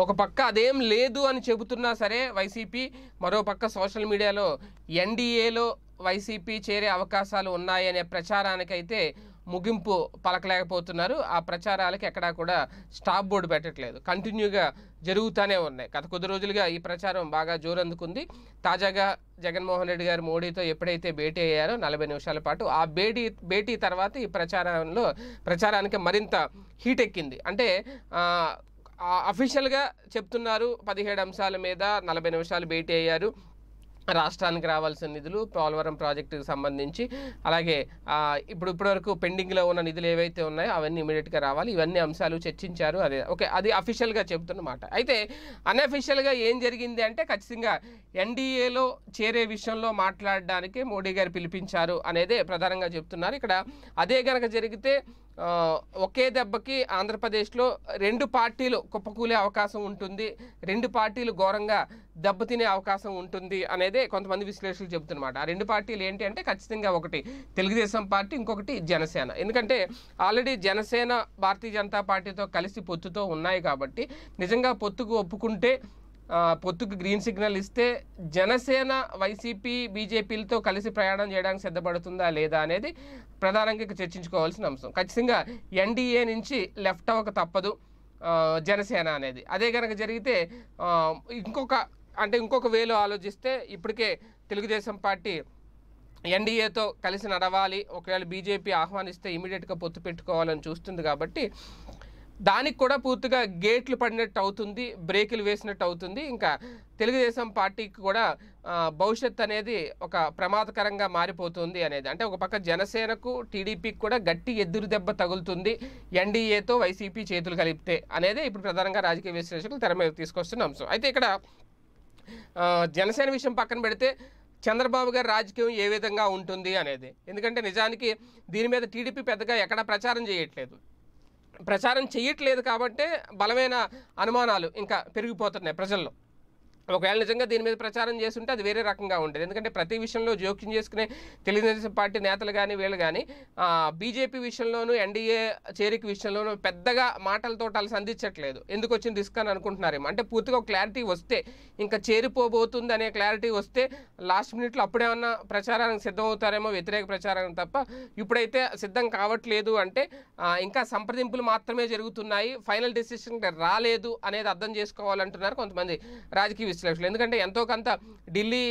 ఒక పక్క అదేం లేదు అని చెబుతున్నా సరే వైసీపీ మరో పక్క సోషల్ మీడియాలో ఎన్డీఏలో వైసీపీ చేరే అవకాశాలు ఉన్నాయనే ప్రచారానికైతే ముగింపు పలకలేకపోతున్నారు ఆ ప్రచారాలకి ఎక్కడా కూడా స్టాప్ బోర్డు పెట్టట్లేదు కంటిన్యూగా జరుగుతూనే ఉన్నాయి గత కొద్ది రోజులుగా ఈ ప్రచారం బాగా జోరందుకుంది తాజాగా జగన్మోహన్ రెడ్డి గారు మోడీతో ఎప్పుడైతే భేటీ అయ్యారో నలభై నిమిషాల పాటు ఆ భేటీ భేటీ తర్వాత ఈ ప్రచారంలో ప్రచారానికి మరింత హీట్ ఎక్కింది అంటే అఫీషియల్గా చెప్తున్నారు పదిహేడు అంశాల మీద నలభై నిమిషాలు భేటీ అయ్యారు రాష్ట్రానికి రావాల్సిన నిధులు పోలవరం ప్రాజెక్టుకు సంబంధించి అలాగే ఇప్పుడు ఇప్పటివరకు పెండింగ్లో ఉన్న నిధులు ఏవైతే ఉన్నాయో అవన్నీ ఇమీడియట్గా రావాలి ఇవన్నీ అంశాలు చర్చించారు అదే ఓకే అది అఫీషియల్గా చెబుతున్నమాట అయితే అన్అఫీషియల్గా ఏం జరిగింది అంటే ఖచ్చితంగా ఎన్డీఏలో చేరే విషయంలో మాట్లాడడానికి మోడీ గారు పిలిపించారు అనేదే ప్రధానంగా చెబుతున్నారు ఇక్కడ అదే కనుక జరిగితే ఒకే దెబ్బకి ఆంధ్రప్రదేశ్లో రెండు పార్టీలు కుప్పకూలే అవకాశం ఉంటుంది రెండు పార్టీలు ఘోరంగా దెబ్బతినే అవకాశం ఉంటుంది అనేదే కొంతమంది విశ్లేషకులు చెబుతున్నమాట ఆ రెండు పార్టీలు ఏంటి అంటే ఖచ్చితంగా ఒకటి తెలుగుదేశం పార్టీ ఇంకొకటి జనసేన ఎందుకంటే ఆల్రెడీ జనసేన భారతీయ జనతా పార్టీతో కలిసి పొత్తుతో ఉన్నాయి కాబట్టి నిజంగా పొత్తుకు ఒప్పుకుంటే పొత్తుకు గ్రీన్ సిగ్నల్ ఇస్తే జనసేన వైసీపీ బీజేపీలతో కలిసి ప్రయాణం చేయడానికి సిద్ధపడుతుందా లేదా అనేది ప్రధానంగా చర్చించుకోవాల్సిన అంశం ఖచ్చితంగా ఎన్డీఏ నుంచి లెఫ్ట్ అవ్వక తప్పదు జనసేన అనేది అదే కనుక జరిగితే ఇంకొక అంటే ఇంకొక వేలో ఆలోచిస్తే ఇప్పటికే తెలుగుదేశం పార్టీ ఎన్డీఏతో కలిసి నడవాలి ఒకవేళ బీజేపీ ఆహ్వానిస్తే ఇమీడియట్గా పొత్తు పెట్టుకోవాలని చూస్తుంది కాబట్టి దానికి కూడా పూర్తిగా గేట్లు పడినట్టు అవుతుంది బ్రేకులు వేసినట్టు అవుతుంది ఇంకా తెలుగుదేశం పార్టీకి కూడా భవిష్యత్ అనేది ఒక ప్రమాదకరంగా మారిపోతుంది అనేది అంటే ఒక పక్క జనసేనకు టీడీపీకి కూడా గట్టి ఎదురు దెబ్బ తగులుతుంది ఎన్డీఏతో వైసీపీ చేతులు కలిపితే అనేది ఇప్పుడు ప్రధానంగా రాజకీయ విశ్లేషకులు తెర మీద తీసుకొస్తున్న అంశం అయితే ఇక్కడ జనసేన విషయం పక్కన పెడితే చంద్రబాబు గారి రాజకీయం ఏ విధంగా ఉంటుంది అనేది ఎందుకంటే నిజానికి దీని మీద టీడీపీ పెద్దగా ఎక్కడా ప్రచారం చేయట్లేదు ప్రచారం చేయట్లేదు కాబట్టి బలమైన అనుమానాలు ఇంకా పెరిగిపోతున్నాయి ప్రజల్లో ఒకవేళ నిజంగా దీని మీద ప్రచారం చేస్తుంటే అది వేరే రకంగా ఉంటుంది ఎందుకంటే ప్రతి విషయంలో జోక్యం చేసుకునే తెలుగుదేశం పార్టీ నేతలు కానీ వీళ్ళు కానీ బీజేపీ విషయంలోనూ ఎన్డీఏ చేరిక విషయంలోనూ పెద్దగా మాటలతో వాళ్ళు సంధించట్లేదు ఎందుకు వచ్చింది రిస్క్ అని అనుకుంటున్నారేమో అంటే పూర్తిగా క్లారిటీ వస్తే ఇంకా చేరిపోబోతుంది అనే క్లారిటీ వస్తే లాస్ట్ మినిట్లో అప్పుడేమన్నా ప్రచారానికి సిద్ధమవుతారేమో వ్యతిరేక ప్రచారం తప్ప ఇప్పుడైతే సిద్ధం కావట్లేదు అంటే ఇంకా సంప్రదింపులు మాత్రమే జరుగుతున్నాయి ఫైనల్ డెసిషన్ రాలేదు అనేది అర్థం చేసుకోవాలంటున్నారు కొంతమంది రాజకీయ లక్షలు ఎందుకంటే ఎంతో కొంత ఢిల్లీ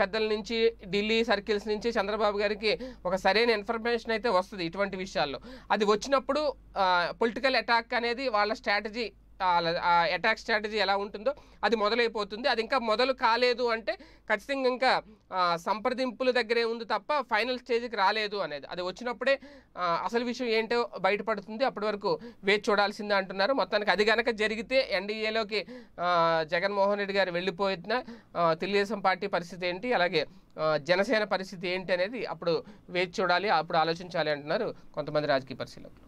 పెద్దల నుంచి ఢిల్లీ సర్కిల్స్ నుంచి చంద్రబాబు గారికి ఒక సరైన ఇన్ఫర్మేషన్ అయితే వస్తుంది ఇటువంటి విషయాల్లో అది వచ్చినప్పుడు పొలిటికల్ అటాక్ అనేది వాళ్ళ స్ట్రాటజీ అటాక్ స్ట్రాటజీ ఎలా ఉంటుందో అది మొదలైపోతుంది అది ఇంకా మొదలు కాలేదు అంటే ఖచ్చితంగా ఇంకా సంప్రదింపుల దగ్గరే ఉంది తప్ప ఫైనల్ స్టేజ్కి రాలేదు అనేది అది వచ్చినప్పుడే అసలు విషయం ఏంటో బయటపడుతుంది అప్పటి వరకు వేచి చూడాల్సిందే అంటున్నారు మొత్తానికి అది కనుక జరిగితే ఎన్డీఏలోకి జగన్మోహన్ రెడ్డి గారు వెళ్ళిపోయిన తెలుగుదేశం పార్టీ పరిస్థితి ఏంటి అలాగే జనసేన పరిస్థితి ఏంటి అనేది అప్పుడు వేచి చూడాలి అప్పుడు ఆలోచించాలి అంటున్నారు కొంతమంది రాజకీయ పరిశీలకులు